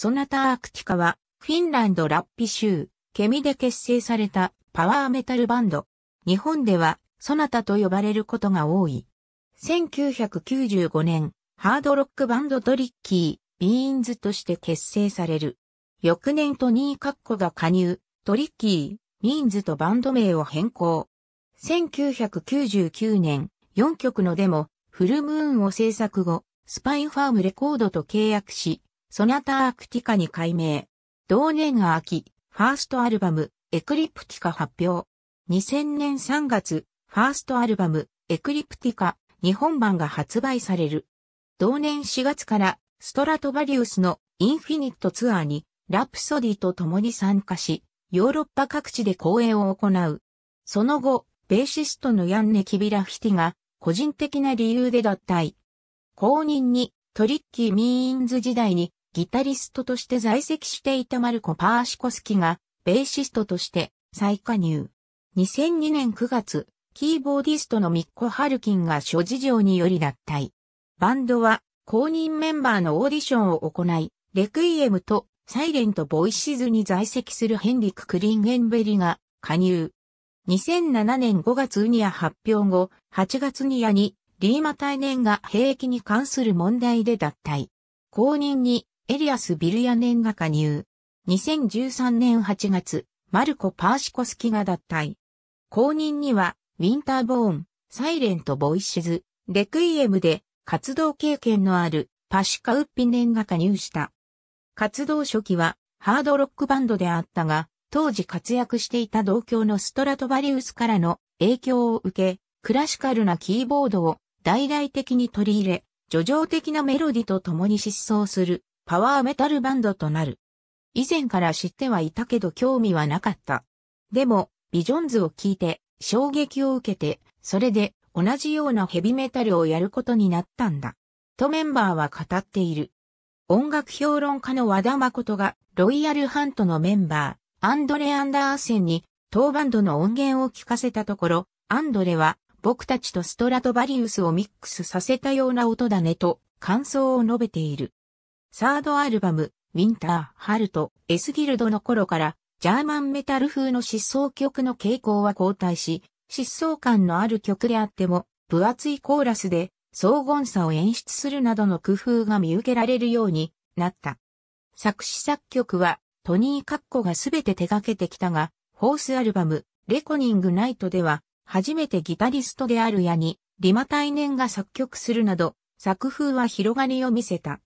ソナタ・アークティカは、フィンランド・ラッピ州、ケミで結成されたパワーメタルバンド。日本では、ソナタと呼ばれることが多い。1995年、ハードロックバンドトリッキー、ビーンズとして結成される。翌年トニー・カッコが加入、トリッキー、ビーンズとバンド名を変更。1999年、4曲のデモ、フルムーンを制作後、スパインファームレコードと契約し、ソナタ・アークティカに改名。同年秋、ファーストアルバム、エクリプティカ発表。2000年3月、ファーストアルバム、エクリプティカ、日本版が発売される。同年4月から、ストラトバリウスのインフィニットツアーに、ラプソディと共に参加し、ヨーロッパ各地で公演を行う。その後、ベーシストのヤンネ・キビラフィティが、個人的な理由で脱退。公認に、トリッキー・ミーンズ時代に、ギタリストとして在籍していたマルコ・パーシコスキが、ベーシストとして再加入。2002年9月、キーボーディストのミッコ・ハルキンが諸事情により脱退。バンドは公認メンバーのオーディションを行い、レクイエムとサイレント・ボイシズに在籍するヘンリク・クリンゲンベリが加入。2007年5月ウニア発表後、8月にアにリーマ対年が兵役に関する問題で脱退。公認にエリアス・ビルヤネンが加入。2013年8月、マルコ・パーシコスキが脱退。後任には、ウィンターボーン、サイレント・ボイシズ、レクイエムで活動経験のあるパシカ・ウッピネンが加入した。活動初期はハードロックバンドであったが、当時活躍していた同郷のストラトバリウスからの影響を受け、クラシカルなキーボードを大々的に取り入れ、叙情的なメロディと共に疾走するパワーメタルバンドとなる。以前から知ってはいたけど興味はなかった。でも、ビジョンズを聞いて、衝撃を受けて、それで同じようなヘビメタルをやることになったんだ。とメンバーは語っている。音楽評論家の和田誠が、ロイヤルハントのメンバー、アンドレ・アンダーセンに、当バンドの音源を聞かせたところ、アンドレは、僕たちとストラトバリウスをミックスさせたような音だねと、感想を述べている。サードアルバム、ウィンター、ハルト、エスギルドの頃から、ジャーマンメタル風の疾走曲の傾向は後退し、疾走感のある曲であっても、分厚いコーラスで、荘厳さを演出するなどの工夫が見受けられるようになった。作詞作曲は、トニー・カッコがすべて手掛けてきたが、ホースアルバム、レコニング・ナイトでは、初めてギタリストであるヤニ、リマタイネンが作曲するなど、作風は広がりを見せた。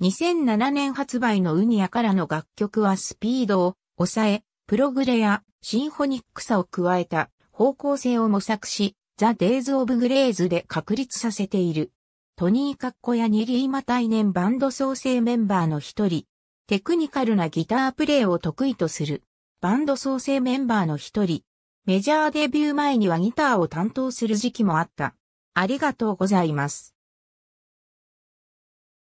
2007年発売のウニアからの楽曲はスピードを抑え、プログレやシンフォニックさを加えた方向性を模索し、ザ・デイズ・オブ・グレーズで確立させている。トニー・カッコやニリーマ・タイネンバンド創生メンバーの一人。テクニカルなギタープレイを得意とする。バンド創生メンバーの一人。メジャーデビュー前にはギターを担当する時期もあった。ありがとうございます。